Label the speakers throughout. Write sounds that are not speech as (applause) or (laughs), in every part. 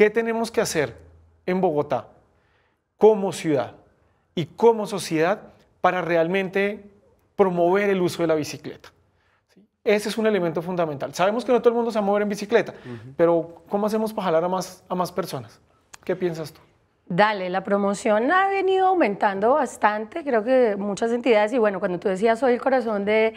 Speaker 1: ¿Qué tenemos que hacer en Bogotá como ciudad y como sociedad para realmente promover el uso de la bicicleta? Ese es un elemento fundamental. Sabemos que no todo el mundo se va a mover en bicicleta, pero ¿cómo hacemos para jalar a más, a más personas? ¿Qué piensas tú?
Speaker 2: Dale, la promoción ha venido aumentando bastante, creo que muchas entidades, y bueno, cuando tú decías soy el corazón de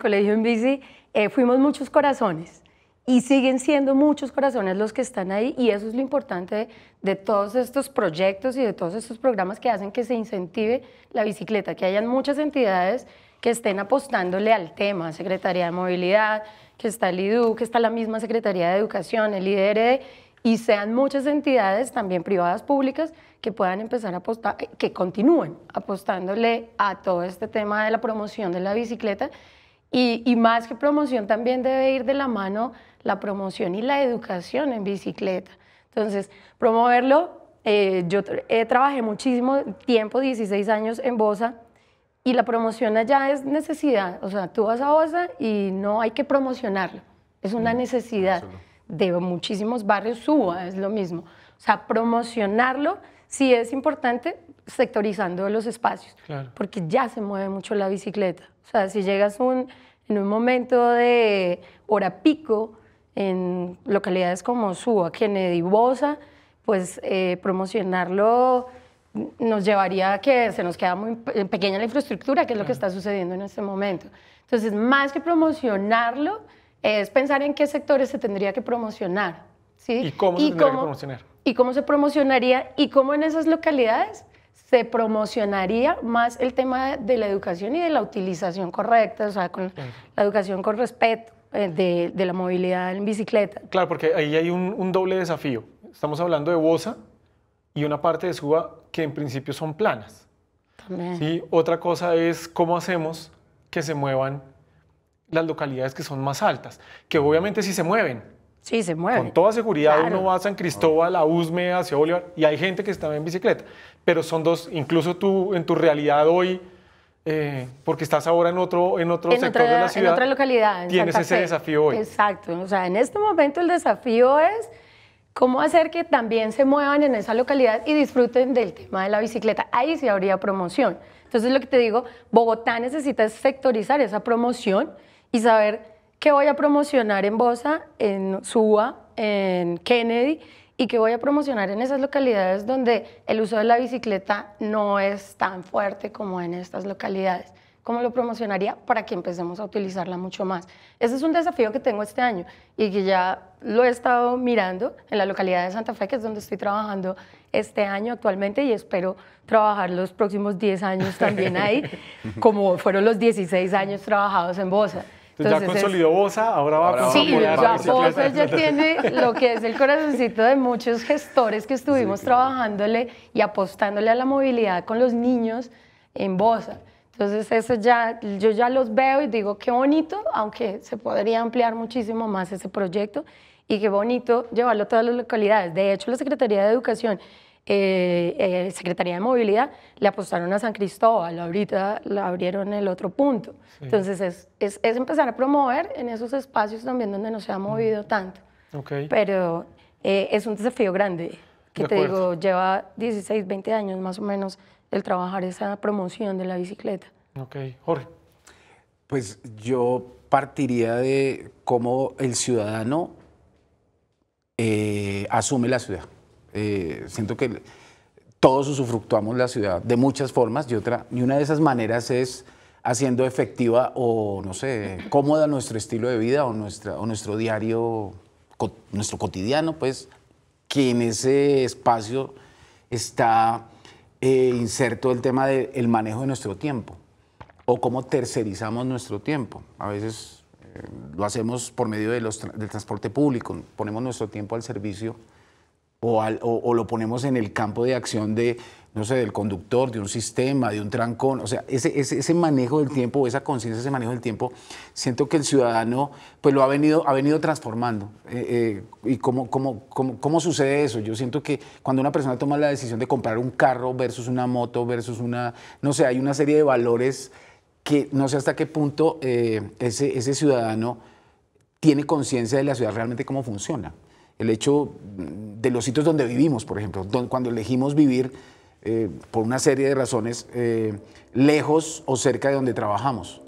Speaker 2: colegio en bici, eh, fuimos muchos corazones y siguen siendo muchos corazones los que están ahí y eso es lo importante de, todos estos proyectos y de todos estos programas que hacen que se incentive la bicicleta, que hayan muchas entidades que estén apostándole al tema, Secretaría de Movilidad, que está el IDU, que está la misma Secretaría de Educación, el IDRD, y sean muchas entidades también privadas, públicas, que puedan empezar a apostar, eh, que continúen apostándole a todo este tema de la promoción de la bicicleta y, más que promoción también debe ir de la mano la promoción y la educación en bicicleta. Entonces, promoverlo eh, yo eh, trabajé muchísimo tiempo, 16 años en Bosa, y la promoción allá es necesidad. O sea, tú vas a Bosa y no hay que promocionarlo. Es una mm, necesidad de muchísimos barrios. Suba es lo mismo. O sea, promocionarlo sí es importante sectorizando los espacios, porque ya se mueve mucho la bicicleta. O sea, si llegas en un momento de hora pico en localidades como Suba, Kennedy, Bosa, pues eh, promocionarlo nos llevaría a que se nos queda muy pequeña la infraestructura, que es lo que está sucediendo en este momento. Entonces, más que promocionarlo, es pensar en qué sectores se tendría que promocionar. ¿sí? ¿Y cómo se tendría que promocionar? y cómo se promocionaría y cómo en esas localidades se promocionaría más el tema de la educación y de la utilización correcta, o sea, con la educación con respeto eh, de, la movilidad en bicicleta.
Speaker 1: Claro, porque ahí hay un, doble desafío. Estamos hablando de Bosa y una parte de Suba que en principio son planas. También. ¿sí? Otra cosa es cómo hacemos que se muevan las localidades que son más altas, que obviamente sí se mueven, Sí, se mueve. Con toda seguridad uno va a San Cristóbal, a Usme, hacia Bolívar, y hay gente que está en bicicleta. Pero son dos, incluso tú en tu realidad hoy, eh, porque estás ahora en otro, en otro sector de la ciudad. En otra
Speaker 2: localidad. tienes ese desafío hoy. Exacto. O sea, en este momento el desafío es cómo hacer que también se muevan en esa localidad y disfruten del tema de la bicicleta. Ahí sí habría promoción. Entonces, lo que te digo, Bogotá necesita sectorizar esa promoción y saber qué voy a promocionar en Bosa, en Suba, en Kennedy y que voy a promocionar en esas localidades donde el uso de la bicicleta no es tan fuerte como en estas localidades. ¿Cómo lo promocionaría para que empecemos a utilizarla mucho más? Ese es un desafío que tengo este año y que ya lo he estado mirando en la localidad de Santa Fe, que es donde estoy trabajando este año actualmente y espero trabajar los próximos 10 años también ahí, (laughs) como fueron los 16 años trabajados en Bosa. Entonces, ya consolidó
Speaker 1: Bosa, ahora va ahora a Sí, ya Bosa ya tiene lo que
Speaker 2: es el corazoncito de muchos gestores que estuvimos trabajándole y apostándole a la movilidad con los niños en Bosa. Entonces eso ya, yo ya los veo y digo qué bonito, aunque se podría ampliar muchísimo más ese proyecto y qué bonito llevarlo a todas las localidades. De hecho, la Secretaría de Educación eh, eh, Secretaría de Movilidad, le apostaron a San Cristóbal, ahorita la abrieron el otro punto. Entonces es, empezar a promover en esos espacios también donde no se ha movido mm. tanto. Okay. Pero eh, es un desafío grande,
Speaker 3: que te digo,
Speaker 2: lleva 16, 20 años más o menos el trabajar esa promoción de la bicicleta.
Speaker 1: Ok,
Speaker 3: Jorge. Pues yo partiría de cómo el ciudadano asume la ciudad. Eh, siento que todos usufructuamos la ciudad de muchas formas y, otra, y una de esas maneras es haciendo efectiva o, no sé, cómoda nuestro estilo de vida o, nuestra, o nuestro diario, nuestro cotidiano, pues, que en ese espacio está eh, inserto el tema del manejo de nuestro tiempo o cómo tercerizamos nuestro tiempo. A veces eh, lo hacemos por medio del transporte público, ponemos nuestro tiempo al servicio o, lo ponemos en el campo de acción de, no sé, del conductor, de un sistema, de un trancón. O sea, ese, ese, ese manejo del tiempo, esa conciencia, ese manejo del tiempo, siento que el ciudadano pues lo ha venido, ha venido transformando. Eh, eh, ¿Y cómo, cómo, sucede eso? Yo siento que cuando una persona toma la decisión de comprar un carro versus una moto, versus una, no sé, hay una serie de valores que no sé hasta qué punto eh, ese, ese ciudadano tiene conciencia de la ciudad realmente cómo funciona el hecho mm, de los sitios donde vivimos, por ejemplo, cuando elegimos vivir eh, por una serie de razones eh, lejos o cerca de donde trabajamos.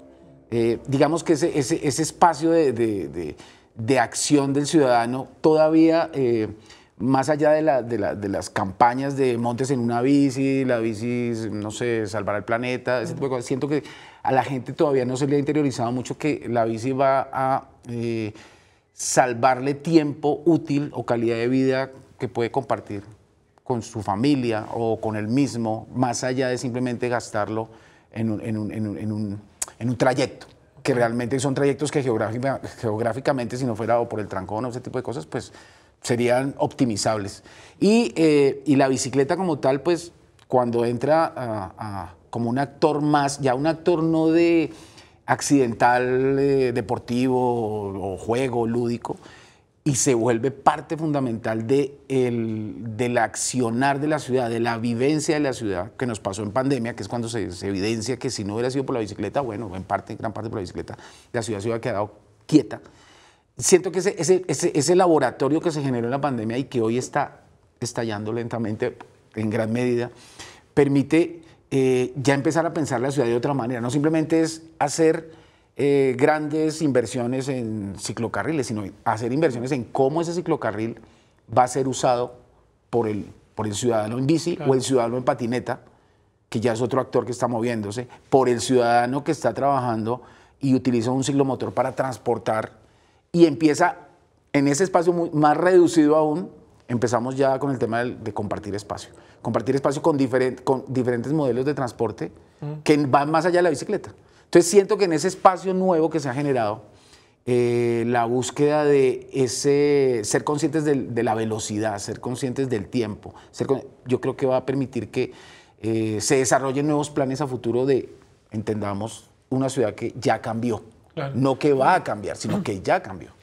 Speaker 3: Eh, digamos que ese, ese espacio de, acción del ciudadano todavía, más allá de, las campañas de montes en una bici, la bici, no sé, salvar el planeta, ese tipo de cosas, siento que a la gente todavía no se le ha interiorizado mucho que la bici va a salvarle tiempo útil o calidad de vida que puede compartir con su familia o con él mismo, más allá de simplemente gastarlo en un, en en un, en un trayecto, que realmente son trayectos que geográficamente, si no fuera por el trancón o ese tipo de cosas, pues serían optimizables. Y, eh, y la bicicleta como tal, pues cuando entra a, como un actor más, ya un actor no de accidental eh, deportivo o, juego lúdico y se vuelve parte fundamental de del accionar de la ciudad, de la vivencia de la ciudad que nos pasó en pandemia, que es cuando se, evidencia que si no hubiera sido por la bicicleta, bueno, en parte, gran parte por la bicicleta, la ciudad se hubiera quedado quieta. Siento que ese, ese laboratorio que se generó en la pandemia y que hoy está estallando lentamente en gran medida, permite eh, ya empezar a pensar la ciudad de otra manera. No simplemente es hacer eh, grandes inversiones en ciclocarriles, sino hacer inversiones en cómo ese ciclocarril va a ser usado por el, por el ciudadano en bici o el ciudadano en patineta, que ya es otro actor que está moviéndose, por el ciudadano que está trabajando y utiliza un ciclomotor para transportar y empieza en ese espacio más reducido aún empezamos ya con el tema de, compartir espacio. Compartir espacio con, con diferentes modelos de transporte que van más allá de la bicicleta. Entonces siento que en ese espacio nuevo que se ha generado, eh, la búsqueda de ese, ser conscientes de, la velocidad, ser conscientes del tiempo, yo creo que va a permitir que eh, se desarrollen nuevos planes a futuro de, entendamos, una ciudad que ya cambió. No que va a cambiar, sino que ya cambió.